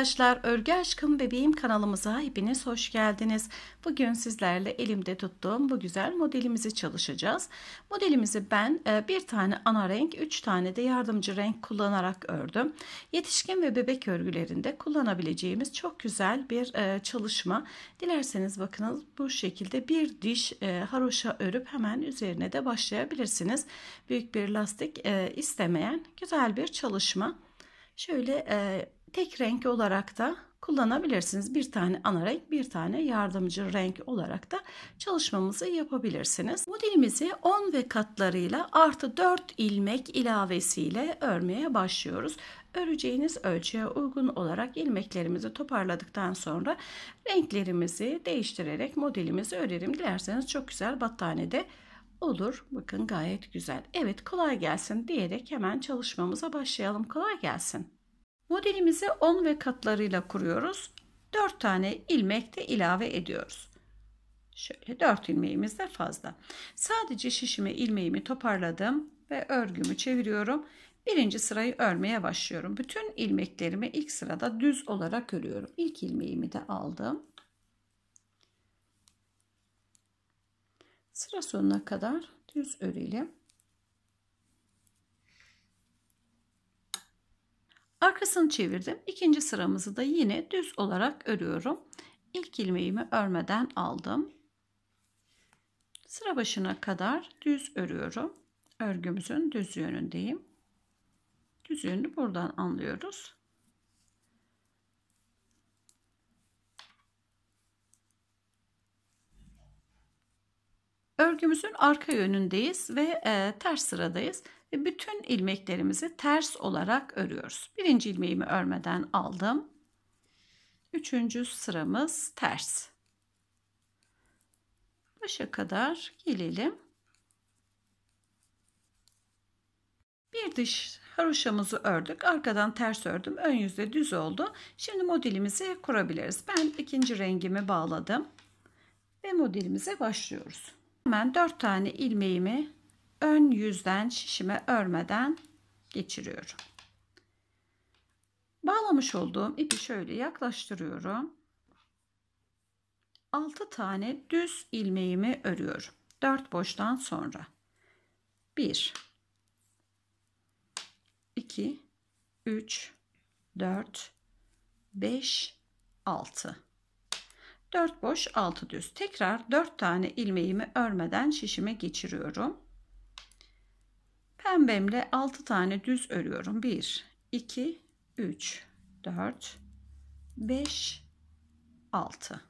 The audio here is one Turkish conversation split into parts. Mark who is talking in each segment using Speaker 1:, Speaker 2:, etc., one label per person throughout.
Speaker 1: arkadaşlar Örgü Aşkım Bebeğim kanalımıza hepiniz hoş geldiniz. Bugün sizlerle elimde tuttuğum bu güzel modelimizi çalışacağız. Modelimizi ben e, bir tane ana renk, üç tane de yardımcı renk kullanarak ördüm. Yetişkin ve bebek örgülerinde kullanabileceğimiz çok güzel bir e, çalışma. Dilerseniz bakınız bu şekilde bir diş e, haroşa örüp hemen üzerine de başlayabilirsiniz. Büyük bir lastik istemeyen güzel bir çalışma. Şöyle tek renk olarak da kullanabilirsiniz. Bir tane ana renk, bir tane yardımcı renk olarak da çalışmamızı yapabilirsiniz. Modelimizi 10 ve katlarıyla artı 4 ilmek ilavesiyle örmeye başlıyoruz. Öreceğiniz ölçüye uygun olarak ilmeklerimizi toparladıktan sonra renklerimizi değiştirerek modelimizi örerim. Dilerseniz çok güzel battaniyede olur. Bakın gayet güzel. Evet kolay gelsin diyerek hemen çalışmamıza başlayalım. Kolay gelsin. Modelimizi 10 ve katlarıyla kuruyoruz. 4 tane ilmek de ilave ediyoruz. Şöyle 4 ilmeğimiz de fazla. Sadece şişime ilmeğimi toparladım ve örgümü çeviriyorum. Birinci sırayı örmeye başlıyorum. Bütün ilmeklerimi ilk sırada düz olarak örüyorum. İlk ilmeğimi de aldım. Sıra sonuna kadar düz örelim. Arkasını çevirdim. İkinci sıramızı da yine düz olarak örüyorum. İlk ilmeğimi örmeden aldım. Sıra başına kadar düz örüyorum. Örgümüzün düz yönündeyim. Düz yönünü buradan anlıyoruz. Örgümüzün arka yönündeyiz ve e, ters sıradayız ve bütün ilmeklerimizi ters olarak örüyoruz. Birinci ilmeğimi örmeden aldım. Üçüncü sıramız ters. Başa kadar gelelim. Bir dış haroşamızı ördük. Arkadan ters ördüm. Ön yüzde düz oldu. Şimdi modelimizi kurabiliriz. Ben ikinci rengimi bağladım. Ve modelimize başlıyoruz. Hemen 4 tane ilmeğimi ön yüzden şişime örmeden geçiriyorum. Bağlamış olduğum ipi şöyle yaklaştırıyorum. 6 tane düz ilmeğimi örüyorum. 4 boştan sonra. 1 2 3 4 5 6 4 boş 6 düz. Tekrar 4 tane ilmeğimi örmeden şişime geçiriyorum. Pembemle 6 tane düz örüyorum. 1, 2, 3, 4, 5, 6.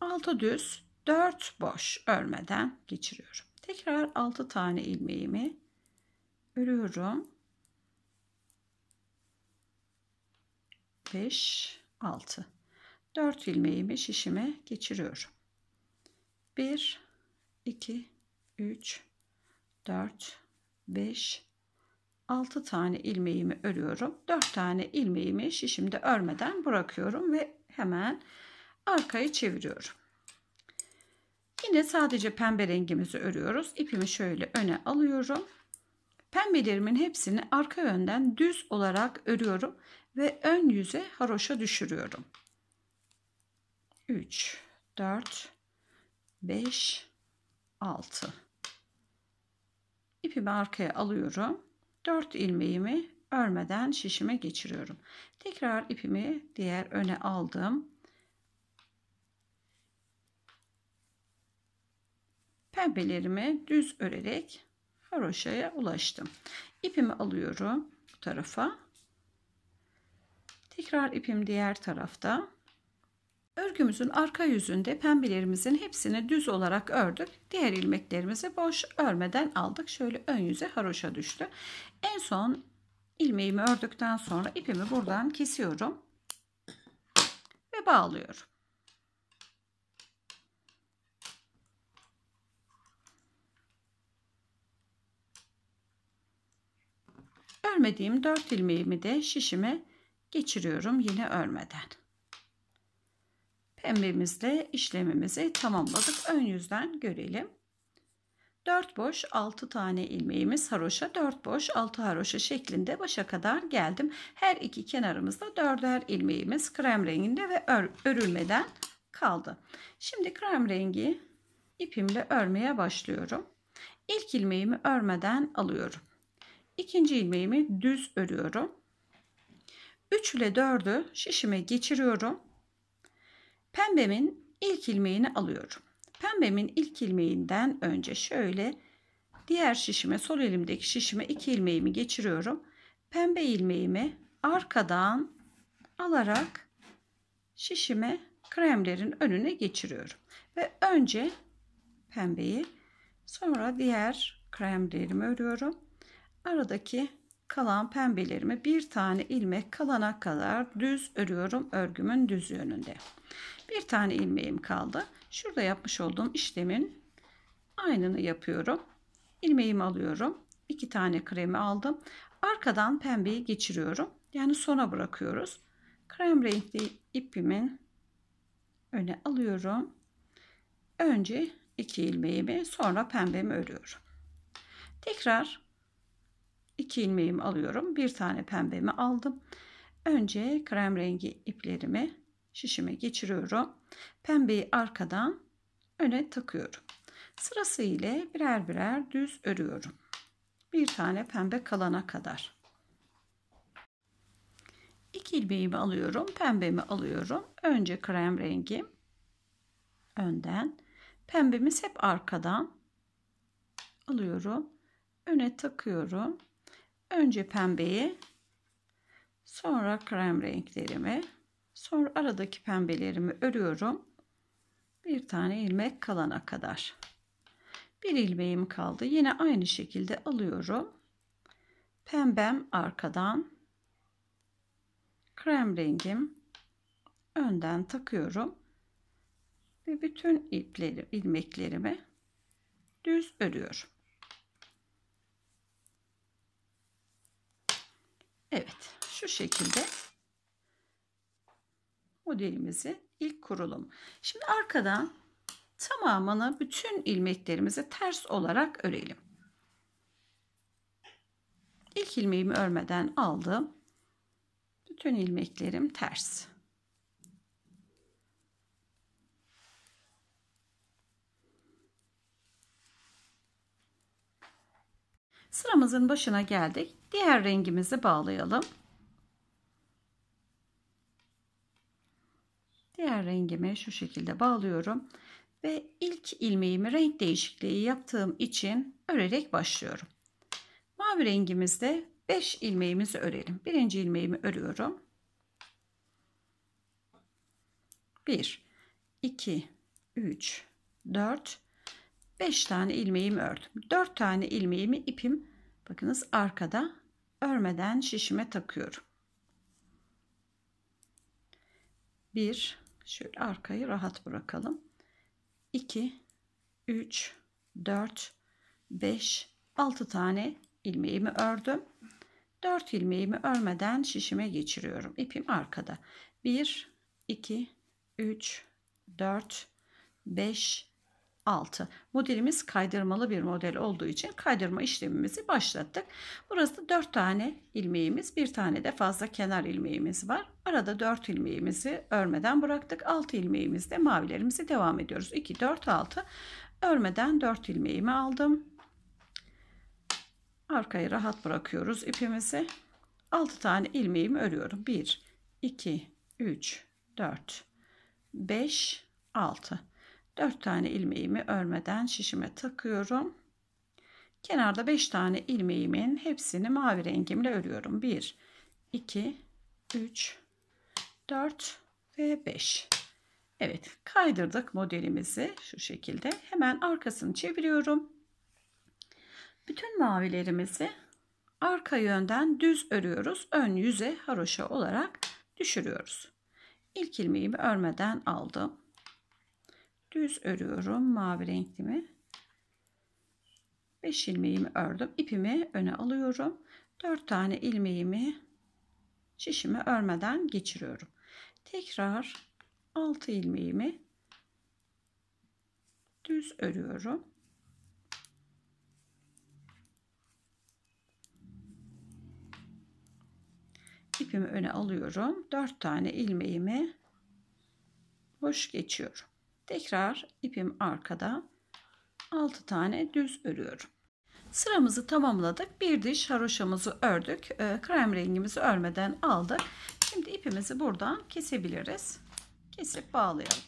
Speaker 1: 6 düz, 4 boş örmeden geçiriyorum. Tekrar 6 tane ilmeğimi örüyorum. 5, 6. 4 ilmeğimi şişime geçiriyorum. 1, 2, 3, 4 5 6 tane ilmeğimi örüyorum. 4 tane ilmeğimi şişimde örmeden bırakıyorum ve hemen arkayı çeviriyorum. Yine sadece pembe rengimizi örüyoruz. İpimi şöyle öne alıyorum. Pembelerimin hepsini arka yönden düz olarak örüyorum ve ön yüze haroşa düşürüyorum. 3 4 5 6 İpimi arkaya alıyorum. 4 ilmeğimi örmeden şişime geçiriyorum. Tekrar ipimi diğer öne aldım. Pembelerimi düz örerek haroşaya ulaştım. İpimi alıyorum bu tarafa. Tekrar ipim diğer tarafta. Örgümüzün arka yüzünde pembelerimizin hepsini düz olarak ördük. Diğer ilmeklerimizi boş örmeden aldık. Şöyle ön yüze haroşa düştü. En son ilmeğimi ördükten sonra ipimi buradan kesiyorum. Ve bağlıyorum. Örmediğim 4 ilmeğimi de şişime geçiriyorum yine örmeden. Pembemizle işlemimizi tamamladık. Ön yüzden görelim. 4 boş 6 tane ilmeğimiz haroşa 4 boş 6 haroşa şeklinde başa kadar geldim. Her iki kenarımızda 4'er ilmeğimiz krem renginde ve ör, örülmeden kaldı. Şimdi krem rengi ipimle örmeye başlıyorum. İlk ilmeğimi örmeden alıyorum. İkinci ilmeğimi düz örüyorum. 3 ile 4'ü şişime geçiriyorum. Pembemin ilk ilmeğini alıyorum. Pembemin ilk ilmeğinden önce şöyle diğer şişime sol elimdeki şişime iki ilmeğimi geçiriyorum. Pembe ilmeğimi arkadan alarak şişime kremlerin önüne geçiriyorum. Ve önce pembeyi sonra diğer kremlerimi örüyorum. Aradaki kalan pembelerimi bir tane ilmek kalana kadar düz örüyorum örgümün düz yönünde. Bir tane ilmeğim kaldı. Şurada yapmış olduğum işlemin aynını yapıyorum. İlmeğimi alıyorum. İki tane kremi aldım. Arkadan pembeyi geçiriyorum. Yani sona bırakıyoruz. Krem renkli ipimin öne alıyorum. Önce iki ilmeğimi sonra pembemi örüyorum. Tekrar iki ilmeğimi alıyorum. Bir tane pembemi aldım. Önce krem rengi iplerimi şişime geçiriyorum. Pembeyi arkadan öne takıyorum. Sırası ile birer birer düz örüyorum. Bir tane pembe kalana kadar. İki ilmeğimi alıyorum. Pembemi alıyorum. Önce krem rengim. Önden. Pembemiz hep arkadan. Alıyorum. Öne takıyorum. Önce pembeyi. Sonra krem renklerimi Sonra aradaki pembelerimi örüyorum. Bir tane ilmek kalana kadar. Bir ilmeğim kaldı. Yine aynı şekilde alıyorum. Pembem arkadan. Krem rengim önden takıyorum. Ve bütün ipleri, ilmeklerimi düz örüyorum. Evet şu şekilde Modelimizi ilk kurulum. Şimdi arkadan tamamını bütün ilmeklerimize ters olarak örelim. İlk ilmeğimi örmeden aldım. Bütün ilmeklerim ters. Sıramızın başına geldik. Diğer rengimizi bağlayalım. diğer rengimi şu şekilde bağlıyorum ve ilk ilmeğimi renk değişikliği yaptığım için örerek başlıyorum. Mavi rengimizde 5 ilmeğimizi örelim. Birinci ilmeğimi örüyorum. 1, 2, 3, 4, 5 tane ilmeğimi ördüm. 4 tane ilmeğimi ipim bakınız arkada örmeden şişime takıyorum. 1 Şöyle arkayı rahat bırakalım. 2, 3, 4, 5, 6 tane ilmeğimi ördüm. 4 ilmeğimi örmeden şişime geçiriyorum. İpim arkada. 1, 2, 3, 4, 5, 6. Modelimiz kaydırmalı bir model olduğu için kaydırma işlemimizi başlattık. Burası 4 tane ilmeğimiz, bir tane de fazla kenar ilmeğimiz var. Arada 4 ilmeğimizi örmeden bıraktık. 6 ilmeğimizde mavilerimizi devam ediyoruz. 2, 4, 6. Örmeden 4 ilmeğimi aldım. Arkayı rahat bırakıyoruz ipimizi. 6 tane ilmeğimi örüyorum. 1, 2, 3, 4, 5, 6. 4 tane ilmeğimi örmeden şişime takıyorum. Kenarda 5 tane ilmeğimin hepsini mavi rengimle örüyorum. 1, 2, 3, 4 ve 5. Evet kaydırdık modelimizi şu şekilde. Hemen arkasını çeviriyorum. Bütün mavilerimizi arka yönden düz örüyoruz. Ön yüze haroşa olarak düşürüyoruz. İlk ilmeğimi örmeden aldım düz örüyorum mavi renklimi 5 ilmeğimi ördüm ipimi öne alıyorum 4 tane ilmeğimi şişimi örmeden geçiriyorum tekrar 6 ilmeğimi düz örüyorum ipimi öne alıyorum 4 tane ilmeğimi boş geçiyorum Tekrar ipim arkada 6 tane düz örüyorum. Sıramızı tamamladık. Bir diş haroşamızı ördük. Ee, krem rengimizi örmeden aldık. Şimdi ipimizi buradan kesebiliriz. Kesip bağlayalım.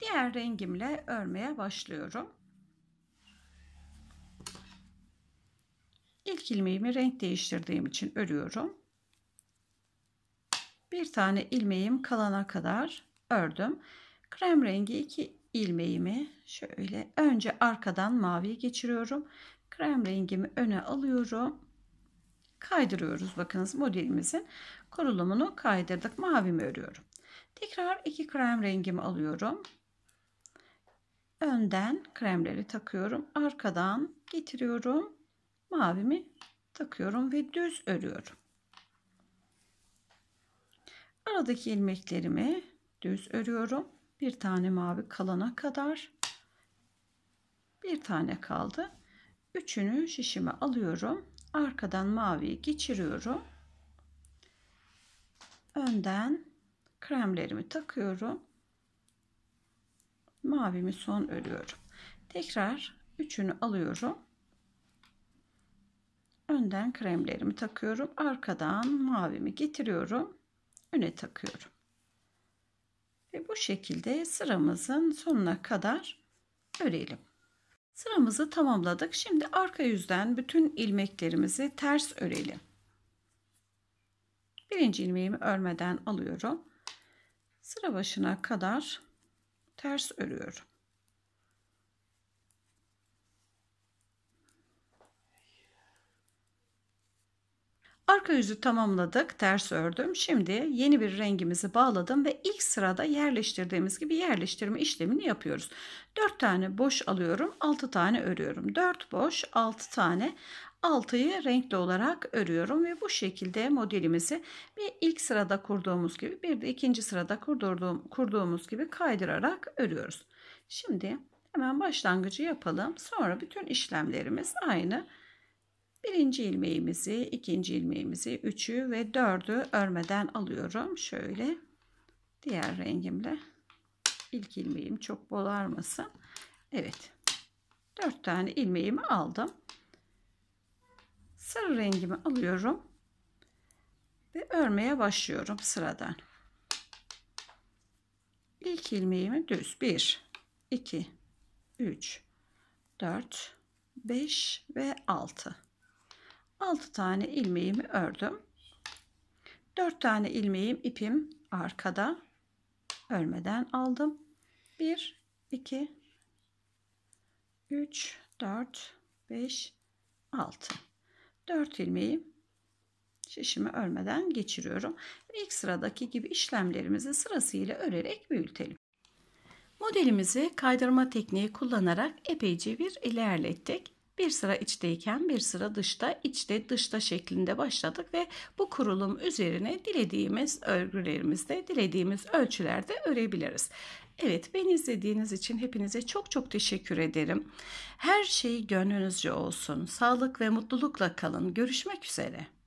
Speaker 1: Diğer rengimle örmeye başlıyorum. İlk ilmeğimi renk değiştirdiğim için örüyorum. Bir tane ilmeğim kalana kadar ördüm. Krem rengi iki ilmeğimi şöyle önce arkadan maviye geçiriyorum. Krem rengimi öne alıyorum. Kaydırıyoruz bakınız modelimizin kurulumunu kaydırdık. Mavimi örüyorum. Tekrar iki krem rengimi alıyorum. Önden kremleri takıyorum. Arkadan getiriyorum. Mavimi takıyorum ve düz örüyorum. Aradaki ilmeklerimi düz örüyorum bir tane mavi kalana kadar bir tane kaldı. Üçünü şişime alıyorum. Arkadan maviyi geçiriyorum. Önden kremlerimi takıyorum. Mavimi son örüyorum. Tekrar üçünü alıyorum. Önden kremlerimi takıyorum. Arkadan mavimi getiriyorum. Öne takıyorum. Ve bu şekilde sıramızın sonuna kadar örelim. Sıramızı tamamladık. Şimdi arka yüzden bütün ilmeklerimizi ters örelim. Birinci ilmeğimi örmeden alıyorum. Sıra başına kadar ters örüyorum. Arka yüzü tamamladık, ters ördüm. Şimdi yeni bir rengimizi bağladım ve ilk sırada yerleştirdiğimiz gibi yerleştirme işlemini yapıyoruz. 4 tane boş alıyorum, 6 tane örüyorum. 4 boş, 6 tane. 6'yı renkli olarak örüyorum ve bu şekilde modelimizi bir ilk sırada kurduğumuz gibi bir de ikinci sırada kurduğum, kurduğumuz gibi kaydırarak örüyoruz. Şimdi hemen başlangıcı yapalım. Sonra bütün işlemlerimiz aynı Birinci ilmeğimizi, ikinci ilmeğimizi, üçü ve dördü örmeden alıyorum. Şöyle diğer rengimle ilk ilmeğim çok bol armasın. Evet. Dört tane ilmeğimi aldım. Sarı rengimi alıyorum. Ve örmeye başlıyorum sıradan. İlk ilmeğimi düz 1, 2, 3, 4, 5 ve 6. 6 tane ilmeğimi ördüm. 4 tane ilmeğim ipim arkada örmeden aldım. 1 2 3 4 5 6 4 ilmeği şişimi örmeden geçiriyorum. İlk sıradaki gibi işlemlerimizi sırasıyla örerek büyütelim. Modelimizi kaydırma tekniği kullanarak epeyce bir ilerlettik. Bir sıra içteyken bir sıra dışta, içte dışta şeklinde başladık ve bu kurulum üzerine dilediğimiz örgülerimizde, dilediğimiz ölçülerde örebiliriz. Evet beni izlediğiniz için hepinize çok çok teşekkür ederim. Her şey gönlünüzce olsun. Sağlık ve mutlulukla kalın. Görüşmek üzere.